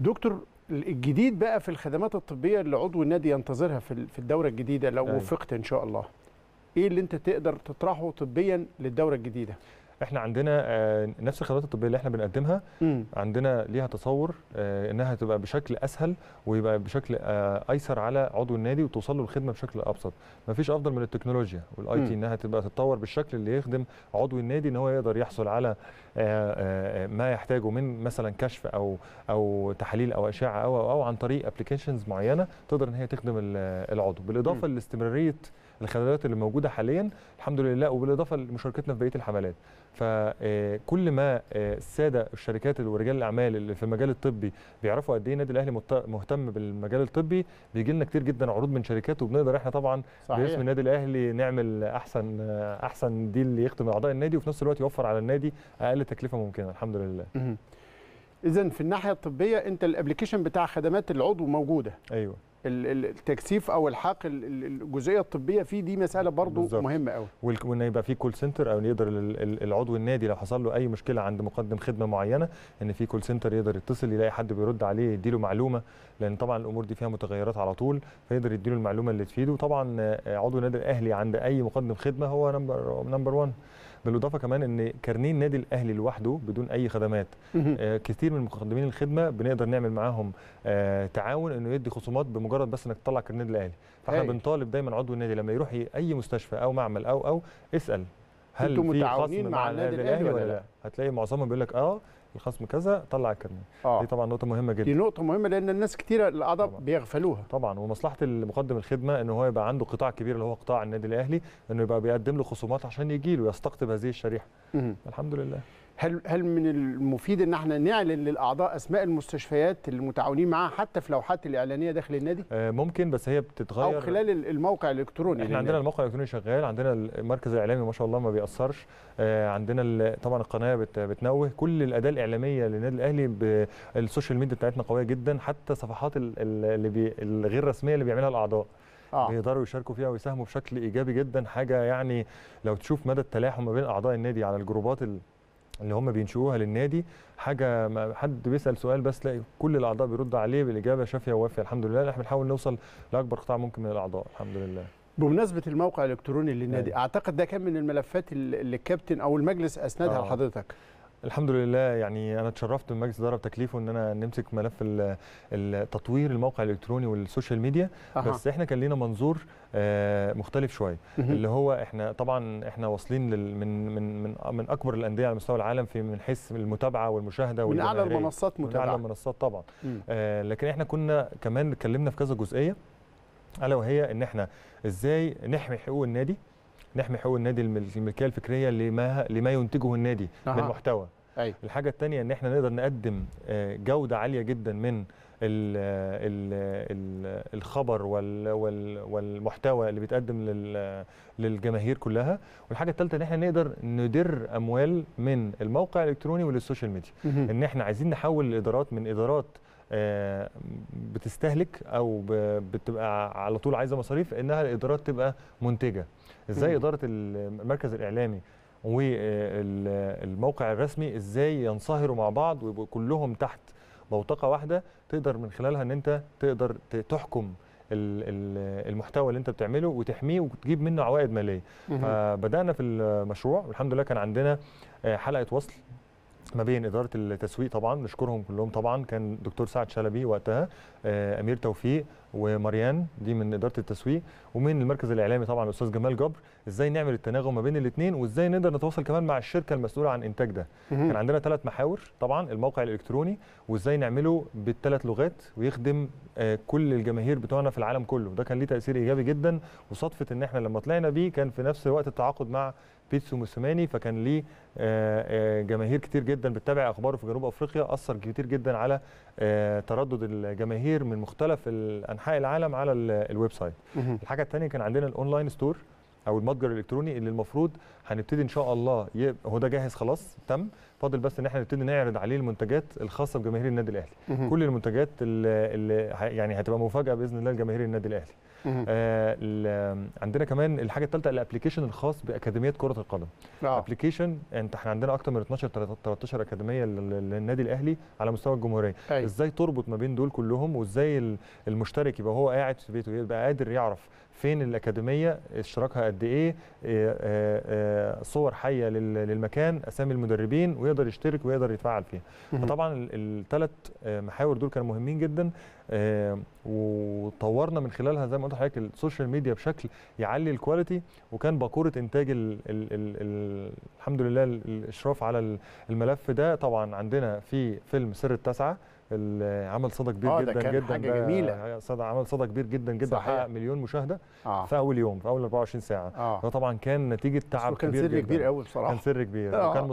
دكتور الجديد بقى في الخدمات الطبيه اللي عضو النادي ينتظرها في الدوره الجديده لو أيوه. وفقت ان شاء الله ايه اللي انت تقدر تطرحه طبيا للدوره الجديده احنا عندنا آه، نفس الخدمات الطبيه اللي احنا بنقدمها م. عندنا ليها تصور آه، انها تبقى بشكل اسهل ويبقى بشكل آه، ايسر على عضو النادي وتوصل له الخدمه بشكل ابسط مفيش افضل من التكنولوجيا والاي تي انها تبقى تتطور بالشكل اللي يخدم عضو النادي ان هو يقدر يحصل على ما يحتاجه من مثلا كشف او او تحاليل او اشعه او او, أو عن طريق ابلكيشنز معينه تقدر ان هي تخدم العضو بالاضافه لاستمراريه الخدمات اللي موجوده حاليا الحمد لله وبالاضافه لمشاركتنا في بقيه الحملات فكل ما الساده آه، الشركات ورجال الاعمال اللي في المجال الطبي بيعرفوا قد ايه النادي الاهلي مهتم بالمجال الطبي بيجي لنا كتير جدا عروض من شركات وبنقدر احنا طبعا صحيح. باسم النادي الاهلي نعمل احسن آه، احسن ديل يخدم اعضاء النادي وفي نفس الوقت يوفر على النادي اقل تكلفه ممكنه الحمد لله اذا في الناحيه الطبيه انت الابلكيشن بتاع خدمات العضو موجوده ايوه التكثيف او الحاق الجزئيه الطبيه فيه دي مساله برضو بالزبط. مهمه قوي وان يبقى في كول سنتر او يقدر العضو النادي لو حصل له اي مشكله عند مقدم خدمه معينه ان في كول سنتر يقدر يتصل يلاقي حد بيرد عليه يديله معلومه لان طبعا الامور دي فيها متغيرات على طول فيقدر يديله المعلومه اللي تفيده وطبعا آه، عضو النادي الاهلي عند اي مقدم خدمه هو نمبر نمبر 1 بالاضافه كمان ان كارنيه النادي الاهلي لوحده بدون اي خدمات آه كثير من مقدمين الخدمه بنقدر نعمل معاهم آه تعاون انه يدي خصومات بمجرد بس انك تطلع كارنيه الاهلي فاحنا بنطالب دايما عضو النادي لما يروح اي مستشفى او معمل او او اسال هل في خصم مع النادي الاهلي ولا لا. هتلاقي معظمهم بيقول لك اه الخصم كذا طلع الكرنيه آه. دي طبعا نقطه مهمه جدا دي نقطه مهمه لان الناس كتيره الاعضاء بيغفلوها طبعا ومصلحه المقدم الخدمه ان هو يبقى عنده قطاع كبير اللي هو قطاع النادي الاهلي انه يبقى بيقدم له خصومات عشان يجي له يستقطب هذه الشريحه الحمد لله هل هل من المفيد ان احنا نعلن للاعضاء اسماء المستشفيات المتعاونين معاها حتى في لوحات الاعلانيه داخل النادي؟ آه، ممكن بس هي بتتغير او خلال الموقع الالكتروني احنا عندنا الموقع الالكتروني شغال عندنا المركز الاعلامي ما شاء الله ما بيأثرش آه، عندنا طبعا القناه بتنوه كل الاداه الاعلاميه للنادي الاهلي السوشيال ميديا بتاعتنا قويه جدا حتى صفحات اللي بي الغير رسميه اللي بيعملها الاعضاء آه. بيقدروا يشاركوا فيها ويساهموا بشكل ايجابي جدا حاجه يعني لو تشوف مدى التلاحم ما بين اعضاء النادي على الجروبات اللي هم بينشوها للنادي حاجه ما حد بيسال سؤال بس تلاقي كل الاعضاء بيرد عليه بالاجابه شافيه ووافيه الحمد لله احنا بنحاول نوصل لاكبر قطاع ممكن من الاعضاء الحمد لله بمناسبه الموقع الالكتروني للنادي أيوة. اعتقد ده كان من الملفات اللي الكابتن او المجلس اسندها آه. لحضرتك الحمد لله يعني انا اتشرفت بمجلس الاداره بتكليفه ان انا نمسك ملف تطوير الموقع الالكتروني والسوشيال ميديا أه. بس احنا كان لينا منظور آه، مختلف شويه اللي هو احنا طبعا احنا واصلين من من من من اكبر الانديه على مستوى العالم في من حيث المتابعه والمشاهده من اعلى المنصات متابعه من اعلى المنصات طبعا آه لكن احنا كنا كمان اتكلمنا في كذا جزئيه الا وهي ان احنا ازاي نحمي حقوق النادي نحمي حقوق النادي الملكيه الفكريه لما لما ينتجه النادي أه. من محتوى أي. أيوة. الحاجه الثانيه ان احنا نقدر نقدم آه، جوده عاليه جدا من الـ الـ الـ الخبر والـ والـ والمحتوى اللي بيتقدم للجماهير كلها والحاجه الثالثه ان احنا نقدر ندر اموال من الموقع الالكتروني وللسوشيال ميديا ان احنا عايزين نحول الادارات من ادارات آه، بتستهلك او بتبقى على طول عايزه مصاريف انها الادارات تبقى منتجه ازاي اداره المركز الاعلامي والموقع آه، الرسمي ازاي ينصهروا مع بعض ويبقوا كلهم تحت بوتقه واحده تقدر من خلالها ان انت تقدر تحكم المحتوى اللي انت بتعمله وتحميه وتجيب منه عوائد ماليه فبدانا في المشروع والحمد لله كان عندنا آه، حلقه وصل ما بين اداره التسويق طبعا نشكرهم كلهم طبعا كان دكتور سعد شلبي وقتها آه، امير توفيق ومريان دي من اداره التسويق ومن المركز الاعلامي طبعا الاستاذ جمال جبر ازاي نعمل التناغم ما بين الاثنين وازاي نقدر نتواصل كمان مع الشركه المسؤوله عن انتاج ده كان عندنا ثلاث محاور طبعا الموقع الالكتروني وازاي نعمله بالثلاث لغات ويخدم آه، كل الجماهير بتوعنا في العالم كله ده كان ليه تاثير ايجابي جدا وصدفه ان احنا لما طلعنا بيه كان في نفس الوقت التعاقد مع بيتسو موسوماني فكان ليه آه، آه، جماهير كتير جدا بتتابع اخباره في جنوب افريقيا اثر كتير جدا على آه، تردد الجماهير من مختلف انحاء العالم على الويب سايت الحاجه الثانيه كان عندنا الاونلاين ستور او المتجر الالكتروني اللي المفروض هنبتدي ان شاء الله هو ده جاهز خلاص تم فاضل بس ان احنا نبتدي نعرض عليه المنتجات الخاصه بجماهير النادي الاهلي كل المنتجات اللي, اللي يعني هتبقى مفاجاه باذن الله لجماهير النادي الاهلي آه عندنا كمان الحاجه الثالثه الابلكيشن الخاص باكاديميات كره القدم آه. ابلكيشن انت احنا عندنا اكتر من 12 13 اكاديميه للنادي الاهلي على مستوى الجمهوريه أي. أيوه. ازاي تربط ما بين دول كلهم وازاي المشترك يبقى هو قاعد في بيته يبقى قادر يعرف فين الاكاديميه اشتراكها قد ايه آه، آه، آه، صور حيه للمكان اسامي المدربين ويقدر يشترك ويقدر يتفاعل فيها فطبعا الثلاث محاور دول كانوا مهمين جدا وطورنا من خلالها زي ما قلت لحضرتك السوشيال ميديا بشكل يعلي الكواليتي وكان باكوره انتاج الـ الـ الـ الحمد لله الاشراف على الملف ده طبعا عندنا في فيلم سر التسعه عمل صدى كبير آه، جدا كان جدا حاجة جميلة يعني صدى عمل صدى كبير جدا جدا حقق مليون مشاهده آه. في اول يوم في اول 24 ساعه آه. ده طبعا كان نتيجه تعب كبير كان سر كبير قوي بصراحه كان سر كبير آه.